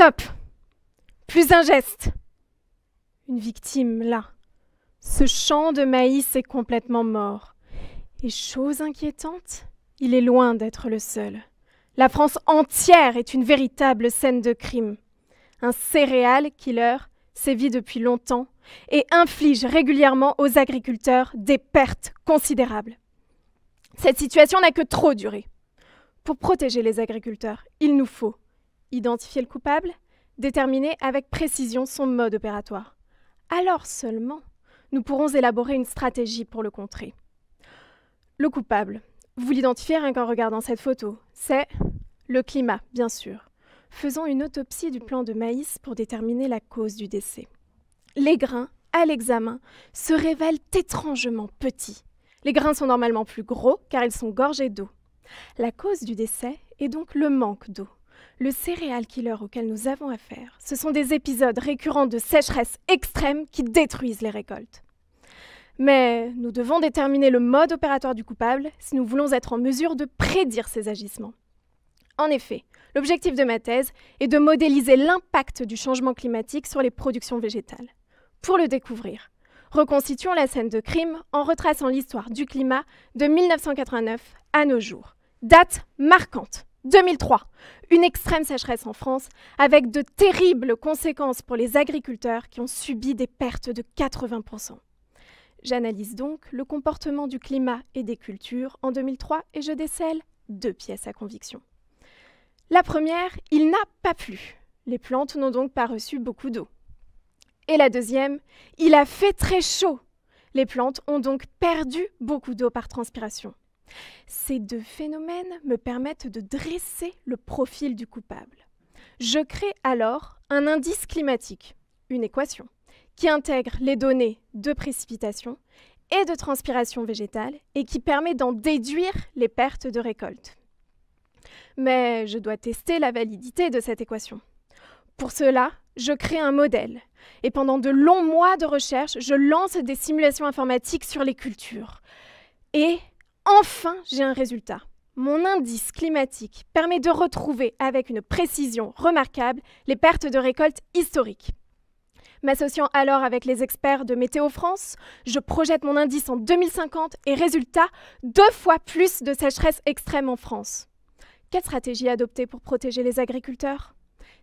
Stop Plus un geste Une victime, là. Ce champ de maïs est complètement mort. Et chose inquiétante, il est loin d'être le seul. La France entière est une véritable scène de crime. Un céréal killer sévit depuis longtemps et inflige régulièrement aux agriculteurs des pertes considérables. Cette situation n'a que trop duré. Pour protéger les agriculteurs, il nous faut identifier le coupable, déterminer avec précision son mode opératoire. Alors seulement, nous pourrons élaborer une stratégie pour le contrer. Le coupable, vous l'identifiez rien qu'en regardant cette photo, c'est le climat, bien sûr. Faisons une autopsie du plan de maïs pour déterminer la cause du décès. Les grains, à l'examen, se révèlent étrangement petits. Les grains sont normalement plus gros car ils sont gorgés d'eau. La cause du décès est donc le manque d'eau le céréal killer auquel nous avons affaire, ce sont des épisodes récurrents de sécheresse extrême qui détruisent les récoltes. Mais nous devons déterminer le mode opératoire du coupable si nous voulons être en mesure de prédire ces agissements. En effet, l'objectif de ma thèse est de modéliser l'impact du changement climatique sur les productions végétales. Pour le découvrir, reconstituons la scène de crime en retraçant l'histoire du climat de 1989 à nos jours. Date marquante 2003, une extrême sécheresse en France avec de terribles conséquences pour les agriculteurs qui ont subi des pertes de 80%. J'analyse donc le comportement du climat et des cultures en 2003 et je décèle deux pièces à conviction. La première, il n'a pas plu. Les plantes n'ont donc pas reçu beaucoup d'eau. Et la deuxième, il a fait très chaud. Les plantes ont donc perdu beaucoup d'eau par transpiration. Ces deux phénomènes me permettent de dresser le profil du coupable. Je crée alors un indice climatique, une équation, qui intègre les données de précipitation et de transpiration végétale et qui permet d'en déduire les pertes de récolte. Mais je dois tester la validité de cette équation. Pour cela, je crée un modèle et pendant de longs mois de recherche, je lance des simulations informatiques sur les cultures. Enfin, j'ai un résultat. Mon indice climatique permet de retrouver avec une précision remarquable les pertes de récolte historiques. M'associant alors avec les experts de Météo France, je projette mon indice en 2050 et résultat, deux fois plus de sécheresse extrême en France. Quelle stratégie adopter pour protéger les agriculteurs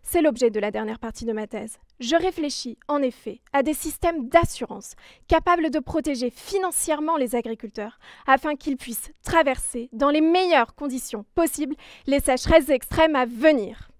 c'est l'objet de la dernière partie de ma thèse. Je réfléchis, en effet, à des systèmes d'assurance capables de protéger financièrement les agriculteurs afin qu'ils puissent traverser dans les meilleures conditions possibles les sécheresses extrêmes à venir.